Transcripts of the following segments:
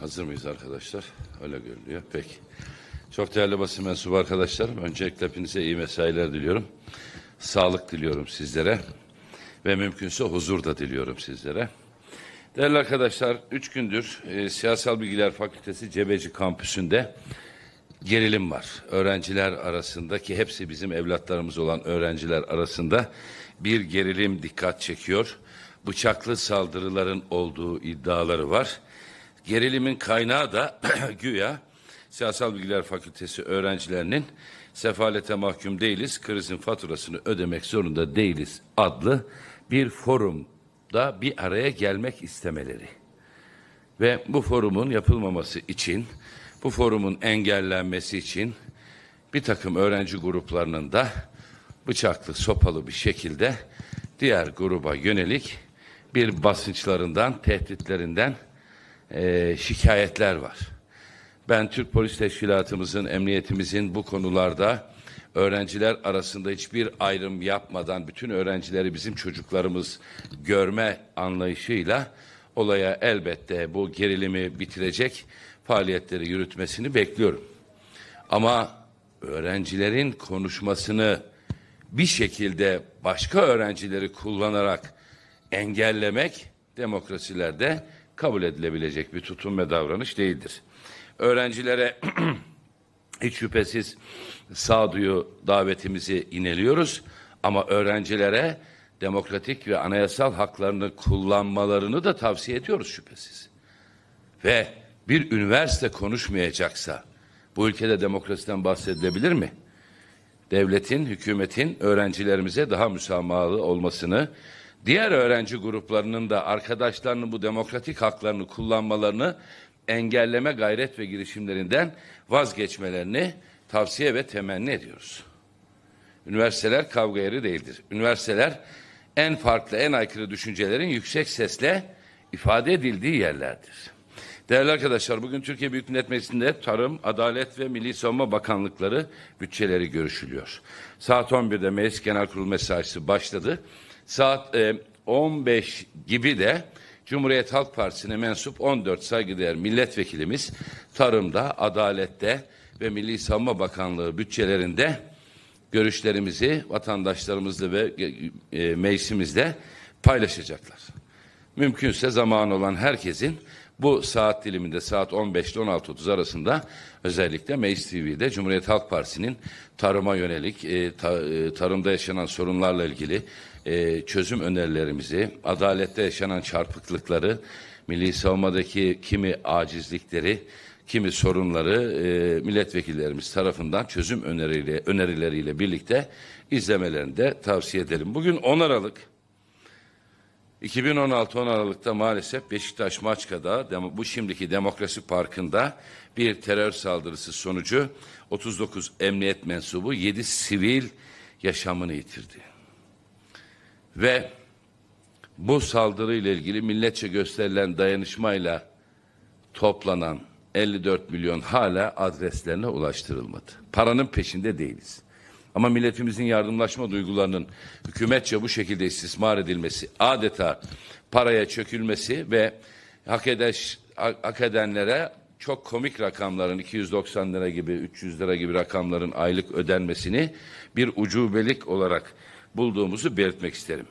Hazır mıyız arkadaşlar? Öyle görünüyor. Peki. Çok değerli basın mensubu arkadaşlarım. Öncelikle hepinize iyi mesailer diliyorum. Sağlık diliyorum sizlere. Ve mümkünse huzur da diliyorum sizlere. Değerli arkadaşlar, üç gündür e, Siyasal Bilgiler Fakültesi Cebeci Kampüsü'nde gerilim var. Öğrenciler arasındaki hepsi bizim evlatlarımız olan öğrenciler arasında bir gerilim dikkat çekiyor. Bıçaklı saldırıların olduğu iddiaları var. Gerilimin kaynağı da güya Siyasal Bilgiler Fakültesi öğrencilerinin sefalete mahkum değiliz, krizin faturasını ödemek zorunda değiliz adlı bir forumda bir araya gelmek istemeleri. Ve bu forumun yapılmaması için, bu forumun engellenmesi için bir takım öğrenci gruplarının da bıçaklı, sopalı bir şekilde diğer gruba yönelik bir basınçlarından, tehditlerinden e, şikayetler var. Ben Türk Polis Teşkilatımızın, emniyetimizin bu konularda öğrenciler arasında hiçbir ayrım yapmadan bütün öğrencileri bizim çocuklarımız görme anlayışıyla olaya elbette bu gerilimi bitirecek faaliyetleri yürütmesini bekliyorum. Ama öğrencilerin konuşmasını bir şekilde başka öğrencileri kullanarak engellemek demokrasilerde kabul edilebilecek bir tutum ve davranış değildir. Öğrencilere hiç şüphesiz sağduyu davetimizi ineliyoruz ama öğrencilere demokratik ve anayasal haklarını kullanmalarını da tavsiye ediyoruz şüphesiz. Ve bir üniversite konuşmayacaksa bu ülkede demokrasiden bahsedilebilir mi? Devletin, hükümetin öğrencilerimize daha müsamahalı olmasını diğer öğrenci gruplarının da arkadaşlarının bu demokratik haklarını kullanmalarını engelleme gayret ve girişimlerinden vazgeçmelerini tavsiye ve temenni ediyoruz. Üniversiteler kavga yeri değildir. Üniversiteler en farklı, en aykırı düşüncelerin yüksek sesle ifade edildiği yerlerdir. Değerli arkadaşlar, bugün Türkiye Büyük Millet Meclisi'nde Tarım, Adalet ve Milli Savunma Bakanlıkları bütçeleri görüşülüyor. Saat 11'de Meclis Genel Kurulu mesaisi başladı. Saat e, 15 gibi de Cumhuriyet Halk Partisi'ne mensup 14 saygıdeğer milletvekilimiz tarımda, adalette ve Milli Savunma Bakanlığı bütçelerinde görüşlerimizi vatandaşlarımızla ve e, e meclisimizle paylaşacaklar. Mümkünse zaman olan herkesin bu saat diliminde saat 15 ile 16.30 arasında özellikle Meclis TV'de Cumhuriyet Halk Partisi'nin tarıma yönelik, e, ta, e, tarımda yaşanan sorunlarla ilgili e, çözüm önerilerimizi, adalette yaşanan çarpıklıkları, milli savunmadaki kimi acizlikleri, kimi sorunları e, milletvekillerimiz tarafından çözüm öneriyle, önerileriyle birlikte izlemelerini de tavsiye edelim. Bugün 10 Aralık 2016-10 Aralık'ta maalesef Beşiktaş Maçka'da bu şimdiki Demokrasi Parkı'nda bir terör saldırısı sonucu 39 emniyet mensubu 7 sivil yaşamını yitirdi ve bu saldırıyla ilgili milletçe gösterilen dayanışmayla toplanan 54 milyon hala adreslerine ulaştırılmadı. Paranın peşinde değiliz. Ama milletimizin yardımlaşma duygularının hükümetçe bu şekilde istismar edilmesi, adeta paraya çökülmesi ve hak, edeş, hak edenlere çok komik rakamların 290 lira gibi 300 lira gibi rakamların aylık ödenmesini bir ucubelik olarak bulduğumuzu belirtmek isterim.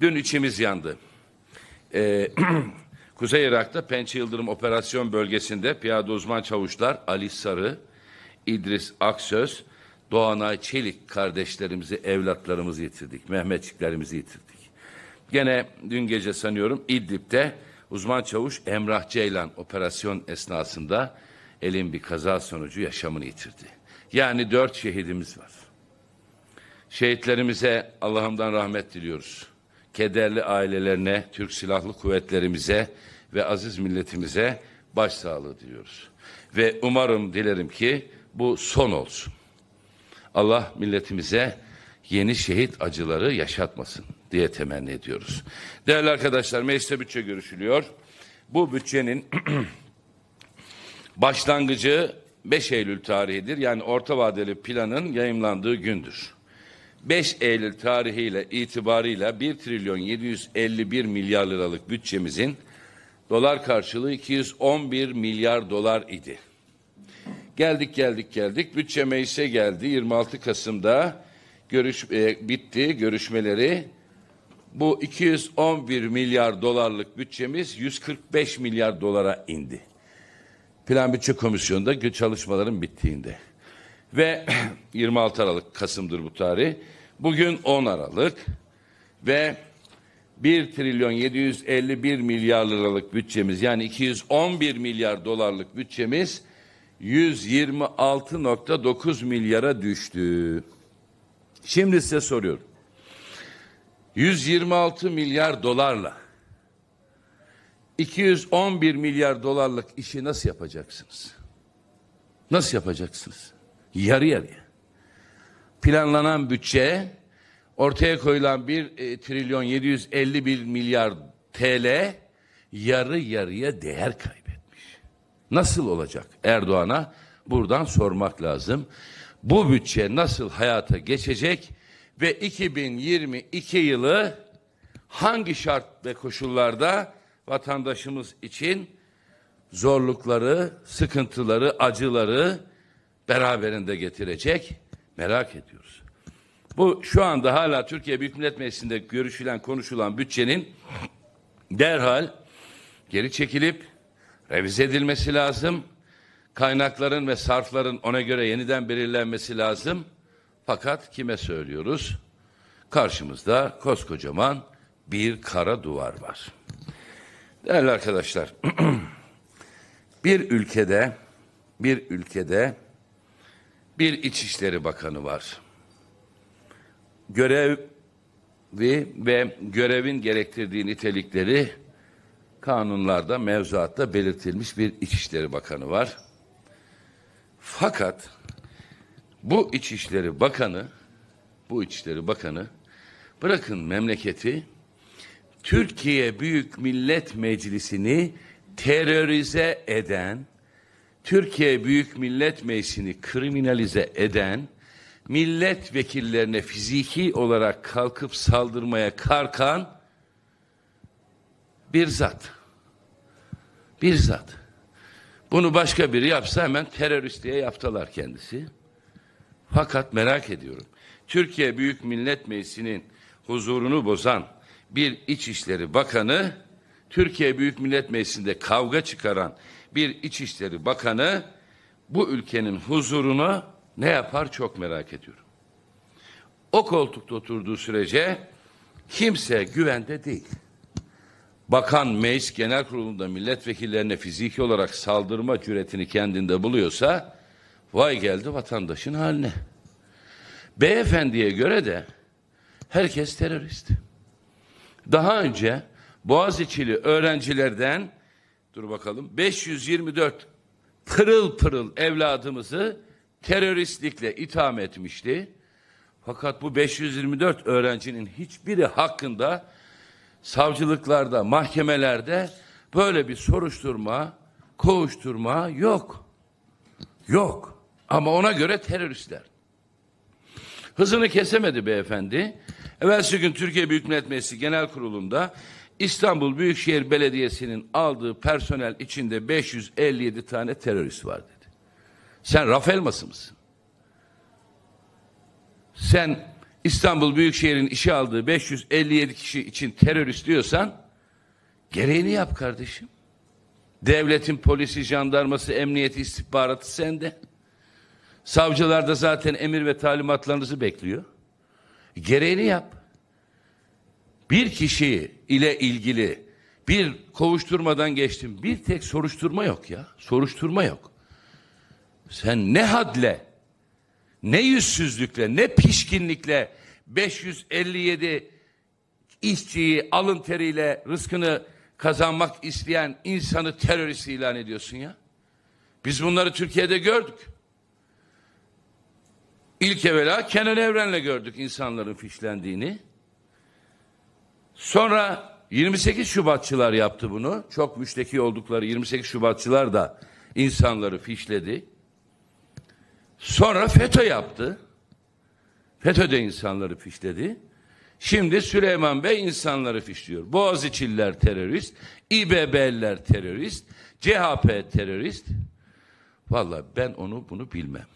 Dün içimiz yandı. Ee, Kuzey Irak'ta Pençe Yıldırım Operasyon Bölgesi'nde piyade uzman çavuşlar Ali Sarı, İdris Aksöz, Doğanay Çelik kardeşlerimizi, evlatlarımızı yitirdik. Mehmetçiklerimizi yitirdik. Gene dün gece sanıyorum İdlib'de uzman çavuş Emrah Ceylan operasyon esnasında elin bir kaza sonucu yaşamını yitirdi. Yani dört şehidimiz var. Şehitlerimize Allah'ımdan rahmet diliyoruz. Kederli ailelerine, Türk Silahlı Kuvvetlerimize ve aziz milletimize başsağlığı diliyoruz. Ve umarım dilerim ki bu son olsun. Allah milletimize yeni şehit acıları yaşatmasın diye temenni ediyoruz. Değerli arkadaşlar mecliste bütçe görüşülüyor. Bu bütçenin başlangıcı 5 Eylül tarihidir. Yani orta vadeli planın yayımlandığı gündür. 5 Eylül tarihiyle itibarıyla 1 trilyon 751 milyar liralık bütçemizin dolar karşılığı 211 milyar dolar idi. Geldik geldik geldik. Bütçe meclise geldi. 26 Kasım'da görüş e, bitti görüşmeleri. Bu 211 milyar dolarlık bütçemiz 145 milyar dolara indi. Plan Bütçe Komisyonu'nda çalışmaların bittiğinde. Ve 26 Aralık Kasım'dır bu tarih. Bugün 10 Aralık ve 1 trilyon 751 milyar liralık bütçemiz yani 211 milyar dolarlık bütçemiz 126.9 milyara düştü. Şimdi size soruyorum. 126 milyar dolarla 211 milyar dolarlık işi nasıl yapacaksınız? Nasıl yapacaksınız? Yarı yarıya planlanan bütçe ortaya koyulan bir e, trilyon 751 milyar TL yarı yarıya değer kaybetmiş. Nasıl olacak? Erdoğan'a buradan sormak lazım. Bu bütçe nasıl hayata geçecek ve 2022 yılı hangi şart ve koşullarda vatandaşımız için zorlukları, sıkıntıları, acıları beraberinde getirecek? Merak ediyoruz. Bu şu anda hala Türkiye Büyük Millet Meclisi'nde görüşülen, konuşulan bütçenin derhal geri çekilip revize edilmesi lazım. Kaynakların ve sarfların ona göre yeniden belirlenmesi lazım. Fakat kime söylüyoruz? Karşımızda koskocaman bir kara duvar var. Değerli arkadaşlar, bir ülkede bir ülkede bir İçişleri Bakanı var. Görevi ve görevin gerektirdiği nitelikleri kanunlarda, mevzuatta belirtilmiş bir İçişleri Bakanı var. Fakat bu İçişleri Bakanı, bu İçişleri Bakanı bırakın memleketi Türkiye Büyük Millet Meclisi'ni terörize eden Türkiye Büyük Millet Meclisi'ni kriminalize eden milletvekillerine fiziki olarak kalkıp saldırmaya kalkan bir zat. Bir zat. Bunu başka biri yapsa hemen terörist diye yaptılar kendisi. Fakat merak ediyorum. Türkiye Büyük Millet Meclisi'nin huzurunu bozan bir İçişleri Bakanı Türkiye Büyük Millet Meclisi'nde kavga çıkaran bir İçişleri Bakanı bu ülkenin huzurunu ne yapar çok merak ediyorum. O koltukta oturduğu sürece kimse güvende değil. Bakan meclis genel kurulunda milletvekillerine fiziki olarak saldırma cüretini kendinde buluyorsa vay geldi vatandaşın haline. Beyefendiye göre de herkes terörist. Daha önce Boğaziçi'li öğrencilerden Dur bakalım. 524 pırıl pırıl evladımızı teröristlikle itham etmişti. Fakat bu 524 öğrencinin hiçbiri hakkında savcılıklarda, mahkemelerde böyle bir soruşturma, kovuşturma yok. Yok. Ama ona göre teröristler. Hızını kesemedi beyefendi. Evvelsi gün Türkiye Büyük Millet Meclisi Genel Kurulu'nda İstanbul Büyükşehir Belediyesi'nin aldığı personel içinde 557 tane terörist var dedi. Sen Rafael Elması mısın? Sen İstanbul Büyükşehir'in işe aldığı 557 kişi için terörist diyorsan gereğini yap kardeşim. Devletin polisi, jandarması, emniyeti, istihbaratı sende. Savcılar da zaten emir ve talimatlarınızı bekliyor. Gereğini yap bir kişi ile ilgili bir kovuşturmadan geçtim. Bir tek soruşturma yok ya. Soruşturma yok. Sen ne hadle, ne yüzsüzlükle, ne pişkinlikle 557 işçiyi alın teriyle rızkını kazanmak isteyen insanı terörist ilan ediyorsun ya. Biz bunları Türkiye'de gördük. İlk evvela Kenan Evren'le gördük insanların fişlendiğini. Sonra 28 Şubatçılar yaptı bunu. Çok müşteki oldukları 28 Şubatçılar da insanları fişledi. Sonra FETÖ yaptı. FETÖ de insanları fişledi. Şimdi Süleyman Bey insanları fişliyor. Boğaziçi'liler terörist, İBB'liler terörist, CHP terörist. Valla ben onu bunu bilmem.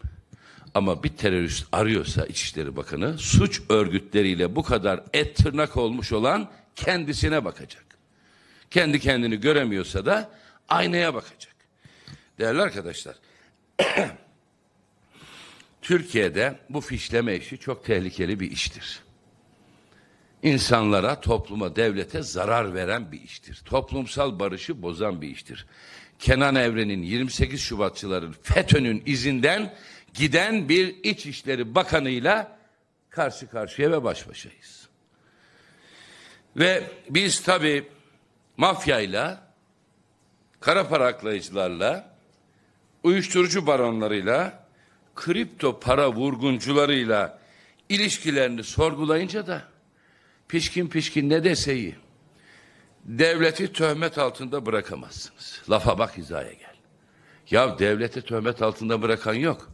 Ama bir terörist arıyorsa İçişleri Bakanı suç örgütleriyle bu kadar et tırnak olmuş olan kendisine bakacak. Kendi kendini göremiyorsa da aynaya bakacak. Değerli arkadaşlar, Türkiye'de bu fişleme işi çok tehlikeli bir iştir. İnsanlara, topluma, devlete zarar veren bir iştir. Toplumsal barışı bozan bir iştir. Kenan Evren'in, 28 Şubatçıların, FETÖ'nün izinden giden bir İçişleri Bakanı'yla karşı karşıya ve baş başayız. Ve biz tabii mafyayla, kara para aklayıcılarla, uyuşturucu baronlarıyla, kripto para vurguncularıyla ilişkilerini sorgulayınca da pişkin pişkin ne deseyi devleti töhmet altında bırakamazsınız. Lafa bak hizaya gel. Ya devleti töhmet altında bırakan yok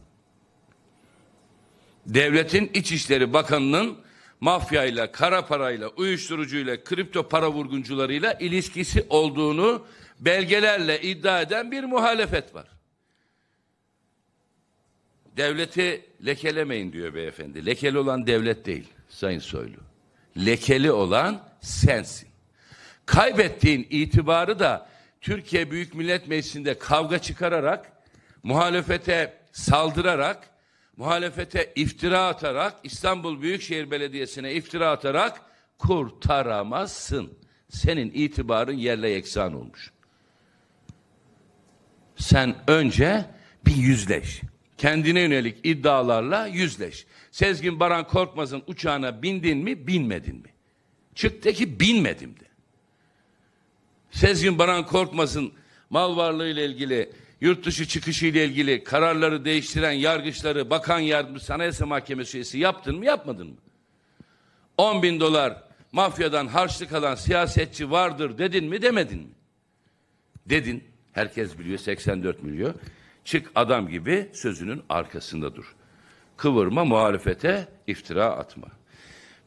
devletin İçişleri Bakanı'nın mafyayla, kara parayla, uyuşturucuyla, kripto para vurguncularıyla ilişkisi olduğunu belgelerle iddia eden bir muhalefet var. Devleti lekelemeyin diyor beyefendi. Lekeli olan devlet değil Sayın Soylu. Lekeli olan sensin. Kaybettiğin itibarı da Türkiye Büyük Millet Meclisi'nde kavga çıkararak, muhalefete saldırarak, muhalefete iftira atarak, İstanbul Büyükşehir Belediyesi'ne iftira atarak kurtaramazsın. Senin itibarın yerle yeksan olmuş. Sen önce bir yüzleş. Kendine yönelik iddialarla yüzleş. Sezgin Baran Korkmaz'ın uçağına bindin mi, binmedin mi? Çıktaki ki binmedim de. Sezgin Baran Korkmaz'ın mal varlığıyla ilgili yurt dışı çıkışı ile ilgili kararları değiştiren yargıçları, bakan yardımcısı, anayasa mahkemesi üyesi yaptın mı yapmadın mı? 10 bin dolar mafyadan harçlık alan siyasetçi vardır dedin mi demedin mi? Dedin. Herkes biliyor 84 milyon. Çık adam gibi sözünün arkasında dur. Kıvırma muhalefete iftira atma.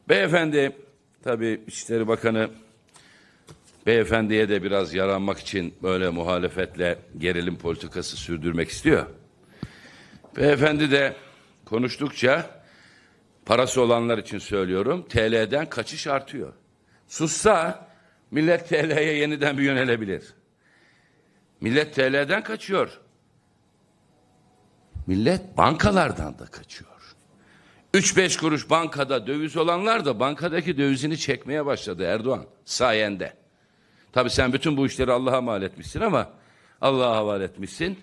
Beyefendi tabii İçişleri Bakanı Beyefendiye de biraz yaranmak için böyle muhalefetle gerilim politikası sürdürmek istiyor. Beyefendi de konuştukça parası olanlar için söylüyorum TL'den kaçış artıyor. Sussa millet TL'ye yeniden bir yönelebilir. Millet TL'den kaçıyor. Millet bankalardan da kaçıyor. 3-5 kuruş bankada döviz olanlar da bankadaki dövizini çekmeye başladı Erdoğan sayende. Tabi sen bütün bu işleri Allah'a mal etmişsin ama Allah'a havale etmişsin.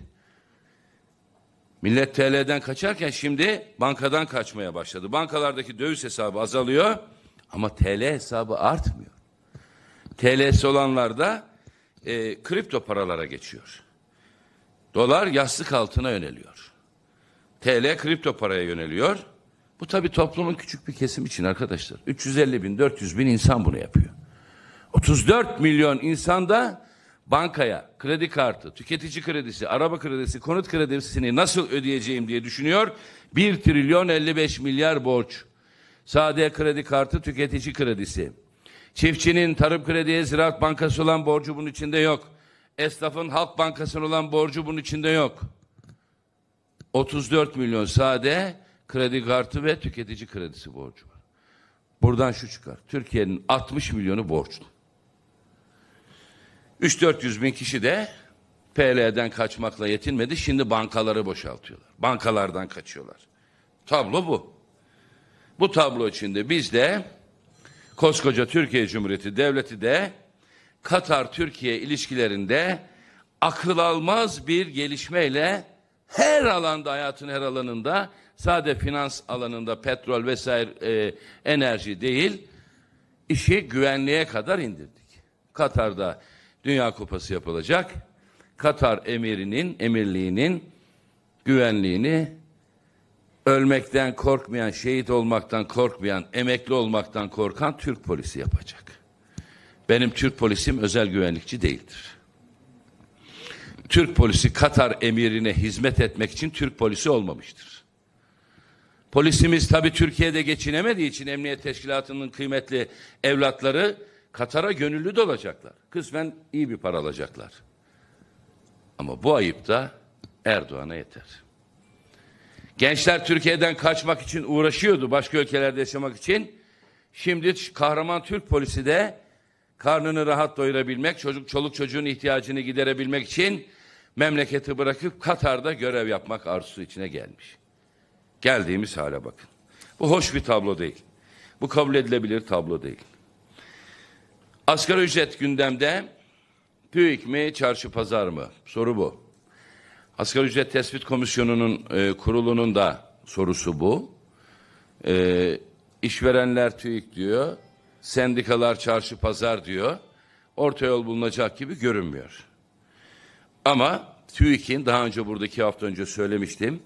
Millet TL'den kaçarken şimdi bankadan kaçmaya başladı. Bankalardaki döviz hesabı azalıyor ama TL hesabı artmıyor. TL'si olanlar da e, kripto paralara geçiyor. Dolar yastık altına yöneliyor. TL kripto paraya yöneliyor. Bu tabi toplumun küçük bir kesim için arkadaşlar. 350 bin, 400 bin insan bunu yapıyor. 34 milyon insanda bankaya, kredi kartı, tüketici kredisi, araba kredisi, konut kredisini nasıl ödeyeceğim diye düşünüyor. 1 trilyon 55 milyar borç. Sade kredi kartı, tüketici kredisi. Çiftçinin Tarım Kredi'ye Ziraat Bankası olan borcu bunun içinde yok. Esnafın Halk bankasının olan borcu bunun içinde yok. 34 milyon sade kredi kartı ve tüketici kredisi borcu var. Buradan şu çıkar. Türkiye'nin 60 milyonu borçlu. 3-400 bin kişi de PL'den kaçmakla yetinmedi. Şimdi bankaları boşaltıyorlar. Bankalardan kaçıyorlar. Tablo bu. Bu tablo içinde biz de koskoca Türkiye Cumhuriyeti Devleti de Katar-Türkiye ilişkilerinde akıl almaz bir gelişmeyle her alanda hayatın her alanında sadece finans alanında petrol vesaire e, enerji değil işi güvenliğe kadar indirdik. Katar'da Dünya Kupası yapılacak. Katar emirinin, emirliğinin güvenliğini ölmekten korkmayan, şehit olmaktan korkmayan, emekli olmaktan korkan Türk polisi yapacak. Benim Türk polisim özel güvenlikçi değildir. Türk polisi Katar emirine hizmet etmek için Türk polisi olmamıştır. Polisimiz tabii Türkiye'de geçinemediği için Emniyet Teşkilatı'nın kıymetli evlatları Katar'a gönüllü de olacaklar. Kısmen iyi bir para alacaklar. Ama bu ayıp da Erdoğan'a yeter. Gençler Türkiye'den kaçmak için uğraşıyordu başka ülkelerde yaşamak için. Şimdi kahraman Türk polisi de karnını rahat doyurabilmek, çocuk çoluk çocuğun ihtiyacını giderebilmek için memleketi bırakıp Katar'da görev yapmak arzusu içine gelmiş. Geldiğimiz hale bakın. Bu hoş bir tablo değil. Bu kabul edilebilir tablo değil. Asgari ücret gündemde TÜİK mi çarşı pazar mı? Soru bu. Asgari ücret tespit komisyonunun e, kurulunun da sorusu bu. E, işverenler TÜİK diyor. Sendikalar çarşı pazar diyor. Orta yol bulunacak gibi görünmüyor. Ama TÜİK'in daha önce buradaki hafta önce söylemiştim.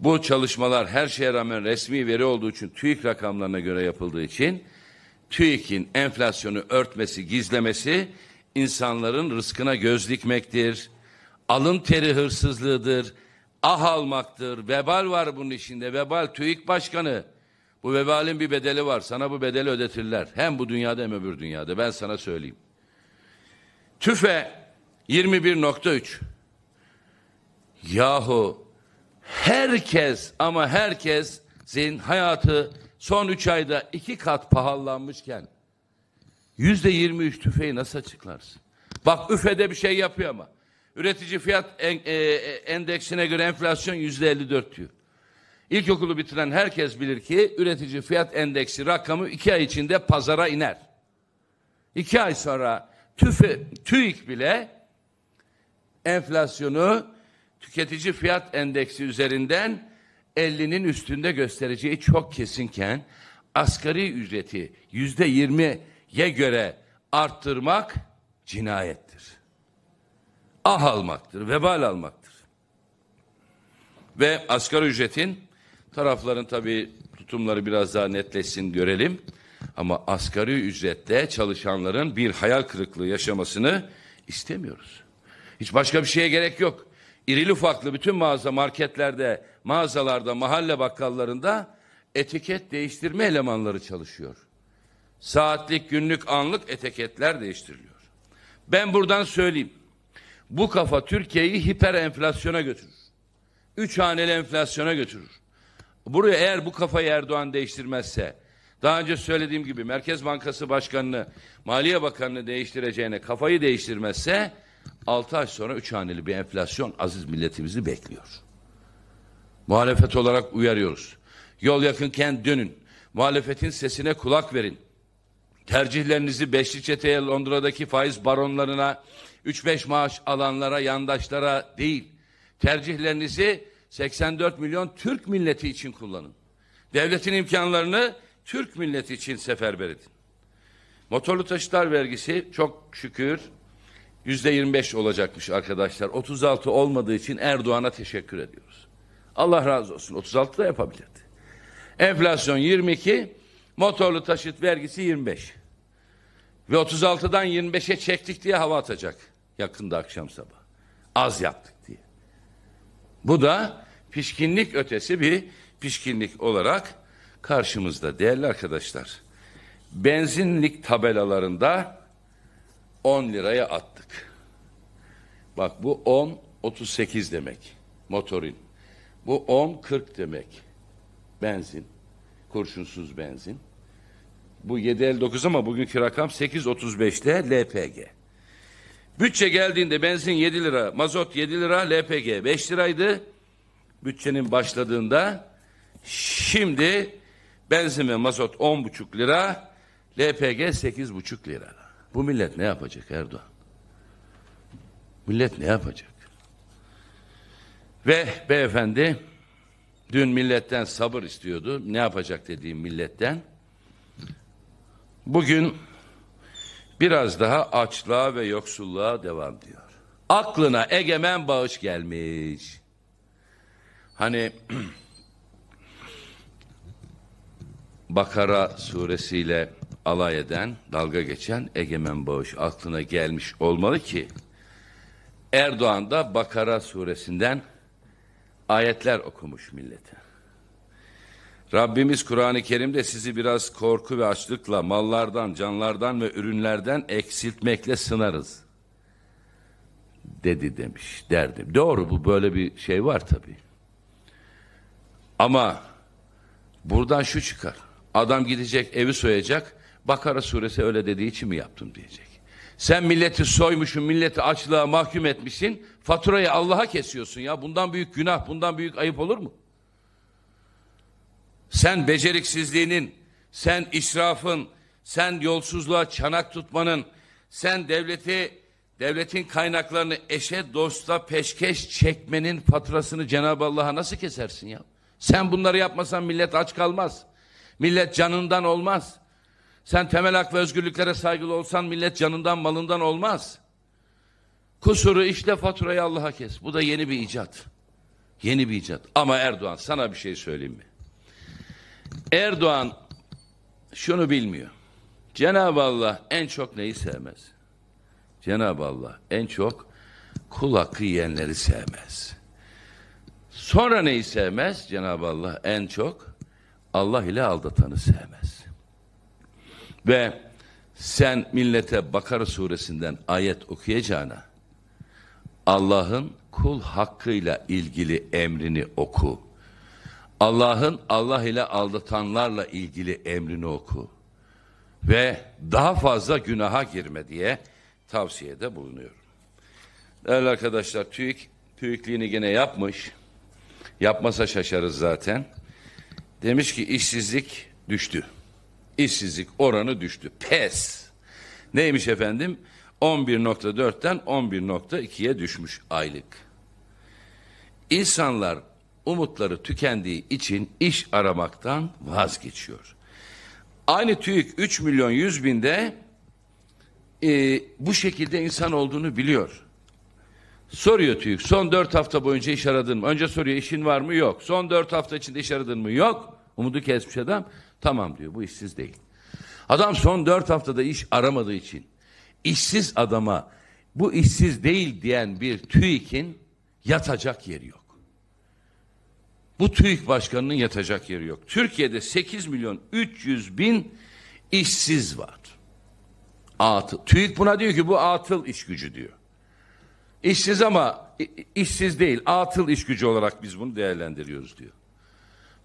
Bu çalışmalar her şeye rağmen resmi veri olduğu için TÜİK rakamlarına göre yapıldığı için TÜİK'in enflasyonu örtmesi, gizlemesi insanların rızkına göz dikmektir. Alın teri hırsızlığıdır. Ah almaktır. Vebal var bunun içinde. Vebal TÜİK Başkanı. Bu vebalin bir bedeli var. Sana bu bedeli ödetirler. Hem bu dünyada hem öbür dünyada. Ben sana söyleyeyim. TÜFE 21.3 Yahu herkes ama herkesin hayatı son üç ayda iki kat pahalanmışken yüzde yirmi üç tüfeği nasıl açıklarsın? Bak üfede bir şey yapıyor ama. Üretici fiyat en, e, e, endeksine göre enflasyon yüzde elli dört diyor. İlkokulu bitiren herkes bilir ki üretici fiyat endeksi rakamı iki ay içinde pazara iner. İki ay sonra tüfe, TÜİK bile enflasyonu tüketici fiyat endeksi üzerinden 50'nin üstünde göstereceği çok kesinken asgari ücreti yüzde yirmiye göre arttırmak cinayettir. Ah almaktır, vebal almaktır. Ve asgari ücretin tarafların tabii tutumları biraz daha netleşsin görelim. Ama asgari ücrette çalışanların bir hayal kırıklığı yaşamasını istemiyoruz. Hiç başka bir şeye gerek yok irili ufaklı bütün mağaza marketlerde, mağazalarda, mahalle bakkallarında etiket değiştirme elemanları çalışıyor. Saatlik, günlük, anlık etiketler değiştiriliyor. Ben buradan söyleyeyim. Bu kafa Türkiye'yi hiper enflasyona götürür. Üç haneli enflasyona götürür. Buraya eğer bu kafayı Erdoğan değiştirmezse, daha önce söylediğim gibi Merkez Bankası Başkanı'nı, Maliye Bakanı'nı değiştireceğine kafayı değiştirmezse 6 ay sonra üç haneli bir enflasyon aziz milletimizi bekliyor. Muhalefet olarak uyarıyoruz. Yol yakınken dönün. Muhalefetin sesine kulak verin. Tercihlerinizi Beşli Çete'ye, Londra'daki faiz baronlarına, 3-5 maaş alanlara, yandaşlara değil. Tercihlerinizi 84 milyon Türk milleti için kullanın. Devletin imkanlarını Türk milleti için seferber edin. Motorlu taşıtlar vergisi çok şükür Yüzde 25 olacakmış arkadaşlar. 36 olmadığı için Erdoğan'a teşekkür ediyoruz. Allah razı olsun. 36 da yapabilirdi. Enflasyon 22, motorlu taşıt vergisi 25. Ve 36'dan 25'e çektik diye hava atacak yakında akşam sabah. Az yaptık diye. Bu da pişkinlik ötesi bir pişkinlik olarak karşımızda değerli arkadaşlar. Benzinlik tabelalarında 10 liraya attık. Bak bu 10 38 demek motorin. Bu 10 40 demek benzin. Kurşunsuz benzin. Bu 7.59 ama bugünkü rakam 8.35'te LPG. Bütçe geldiğinde benzin 7 lira, mazot 7 lira, LPG 5 liraydı. Bütçenin başladığında şimdi benzin ve mazot 10,5 lira, LPG 8,5 lira. Bu millet ne yapacak Erdoğan? Millet ne yapacak? Ve beyefendi dün milletten sabır istiyordu. Ne yapacak dediğim milletten. Bugün biraz daha açlığa ve yoksulluğa devam diyor. Aklına egemen bağış gelmiş. Hani Bakara suresiyle alay eden, dalga geçen Egemen Bağış aklına gelmiş olmalı ki Erdoğan da Bakara suresinden ayetler okumuş millete. Rabbimiz Kur'an-ı Kerim'de sizi biraz korku ve açlıkla mallardan, canlardan ve ürünlerden eksiltmekle sınarız. Dedi demiş, derdim. Doğru bu böyle bir şey var tabii. Ama buradan şu çıkar. Adam gidecek evi soyacak. Bakara suresi öyle dediği için mi yaptım diyecek. Sen milleti soymuşsun, milleti açlığa mahkum etmişsin. Faturayı Allah'a kesiyorsun ya. Bundan büyük günah, bundan büyük ayıp olur mu? Sen beceriksizliğinin, sen israfın, sen yolsuzluğa çanak tutmanın, sen devleti, devletin kaynaklarını eşe, dosta, peşkeş çekmenin faturasını Cenab-ı Allah'a nasıl kesersin ya? Sen bunları yapmasan millet aç kalmaz. Millet canından olmaz. Sen temel hak ve özgürlüklere saygılı olsan millet canından malından olmaz. Kusuru işte faturayı Allah'a kes. Bu da yeni bir icat. Yeni bir icat. Ama Erdoğan sana bir şey söyleyeyim mi? Erdoğan şunu bilmiyor. Cenab-ı Allah en çok neyi sevmez? Cenab-ı Allah en çok kul hakkı yiyenleri sevmez. Sonra neyi sevmez? Cenab-ı Allah en çok Allah ile aldatanı sevmez. Ve sen millete Bakara suresinden ayet okuyacağına Allah'ın kul hakkıyla ilgili emrini oku. Allah'ın Allah ile aldatanlarla ilgili emrini oku. Ve daha fazla günaha girme diye tavsiyede bulunuyorum. Değerli arkadaşlar TÜİK, TÜİK'liğini yine yapmış. Yapmasa şaşarız zaten. Demiş ki işsizlik düştü işsizlik oranı düştü. Pes. Neymiş efendim? 11.4'ten 11.2'ye düşmüş aylık. İnsanlar umutları tükendiği için iş aramaktan vazgeçiyor. Aynı TÜİK 3 milyon 100 binde e, bu şekilde insan olduğunu biliyor. Soruyor TÜİK son dört hafta boyunca iş aradın mı? Önce soruyor işin var mı? Yok. Son dört hafta içinde iş aradın mı? Yok. Umudu kesmiş adam tamam diyor bu işsiz değil. Adam son dört haftada iş aramadığı için işsiz adama bu işsiz değil diyen bir TÜİK'in yatacak yeri yok. Bu TÜİK başkanının yatacak yeri yok. Türkiye'de 8 milyon 300 bin işsiz var. Atıl. TÜİK buna diyor ki bu atıl iş gücü diyor. İşsiz ama işsiz değil atıl iş gücü olarak biz bunu değerlendiriyoruz diyor.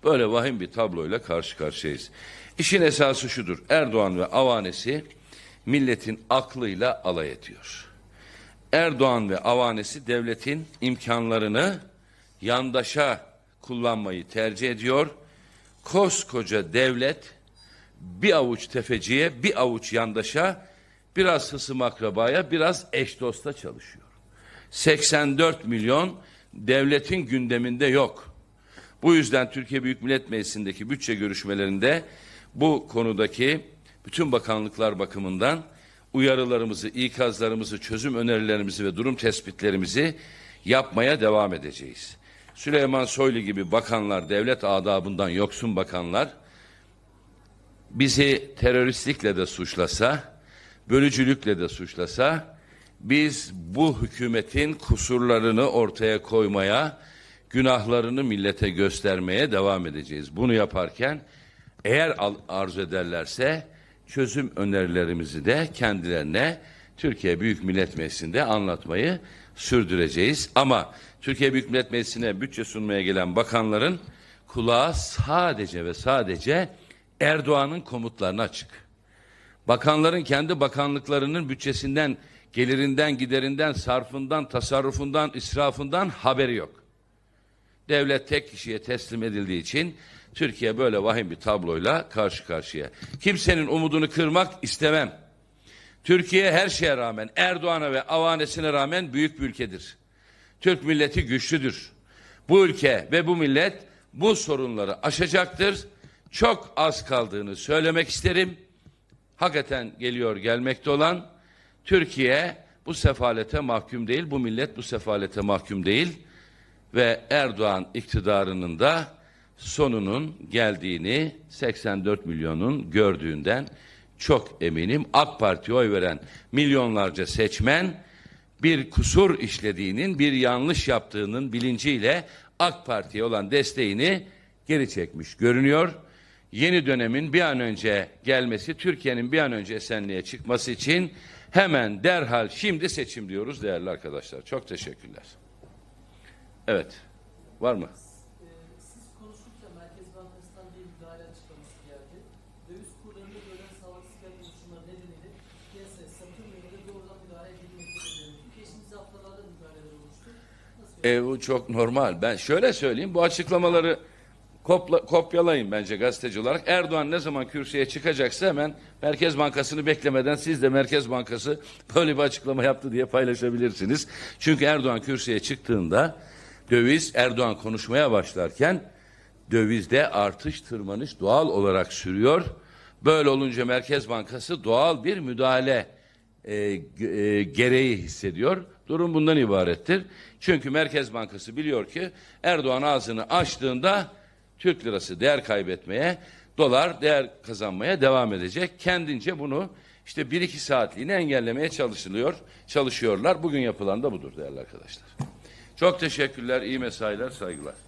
Böyle vahim bir tabloyla karşı karşıyayız. İşin esası şudur. Erdoğan ve avanesi milletin aklıyla alay ediyor. Erdoğan ve avanesi devletin imkanlarını yandaşa kullanmayı tercih ediyor. Koskoca devlet bir avuç tefeciye, bir avuç yandaşa, biraz hısım akrabaya, biraz eş dosta çalışıyor. 84 milyon devletin gündeminde yok. Bu yüzden Türkiye Büyük Millet Meclisi'ndeki bütçe görüşmelerinde bu konudaki bütün bakanlıklar bakımından uyarılarımızı, ikazlarımızı, çözüm önerilerimizi ve durum tespitlerimizi yapmaya devam edeceğiz. Süleyman Soylu gibi bakanlar, devlet adabından yoksun bakanlar bizi teröristlikle de suçlasa, bölücülükle de suçlasa biz bu hükümetin kusurlarını ortaya koymaya günahlarını millete göstermeye devam edeceğiz. Bunu yaparken eğer arzu ederlerse çözüm önerilerimizi de kendilerine Türkiye Büyük Millet Meclisi'nde anlatmayı sürdüreceğiz. Ama Türkiye Büyük Millet Meclisi'ne bütçe sunmaya gelen bakanların kulağı sadece ve sadece Erdoğan'ın komutlarına açık. Bakanların kendi bakanlıklarının bütçesinden, gelirinden, giderinden, sarfından, tasarrufundan, israfından haberi yok. Devlet tek kişiye teslim edildiği için Türkiye böyle vahim bir tabloyla karşı karşıya. Kimsenin umudunu kırmak istemem. Türkiye her şeye rağmen Erdoğan'a ve avanesine rağmen büyük bir ülkedir. Türk milleti güçlüdür. Bu ülke ve bu millet bu sorunları aşacaktır. Çok az kaldığını söylemek isterim. Hakikaten geliyor gelmekte olan Türkiye bu sefalete mahkum değil, bu millet bu sefalete mahkum değil ve Erdoğan iktidarının da sonunun geldiğini 84 milyonun gördüğünden çok eminim. AK Parti'ye oy veren milyonlarca seçmen bir kusur işlediğinin, bir yanlış yaptığının bilinciyle AK Parti'ye olan desteğini geri çekmiş görünüyor. Yeni dönemin bir an önce gelmesi, Türkiye'nin bir an önce esenliğe çıkması için hemen derhal şimdi seçim diyoruz değerli arkadaşlar. Çok teşekkürler. Evet. Var mı? Siz konuşurken Merkez Bankası'ndan bir müdahale açıklaması geldi. Döviz kurlarında görülen sağlıksız fiyat nedeniyle piyasaya satın yönünde doğrudan müdahale edilmektedir. Geçtiğimiz haftalarda müdahaleler olmuştu. E, bu çok normal. Ben şöyle söyleyeyim. Bu açıklamaları kopla, kopyalayın bence gazeteci olarak. Erdoğan ne zaman kürsüye çıkacaksa hemen Merkez Bankası'nı beklemeden siz de Merkez Bankası böyle bir açıklama yaptı diye paylaşabilirsiniz. Çünkü Erdoğan kürsüye çıktığında Döviz Erdoğan konuşmaya başlarken dövizde artış tırmanış doğal olarak sürüyor. Böyle olunca Merkez Bankası doğal bir müdahale e, e, gereği hissediyor. Durum bundan ibarettir. Çünkü Merkez Bankası biliyor ki Erdoğan ağzını açtığında Türk lirası değer kaybetmeye, dolar değer kazanmaya devam edecek. Kendince bunu işte bir iki saatliğine engellemeye çalışılıyor, çalışıyorlar. Bugün yapılan da budur değerli arkadaşlar. Çok teşekkürler, iyi mesailer, saygılar.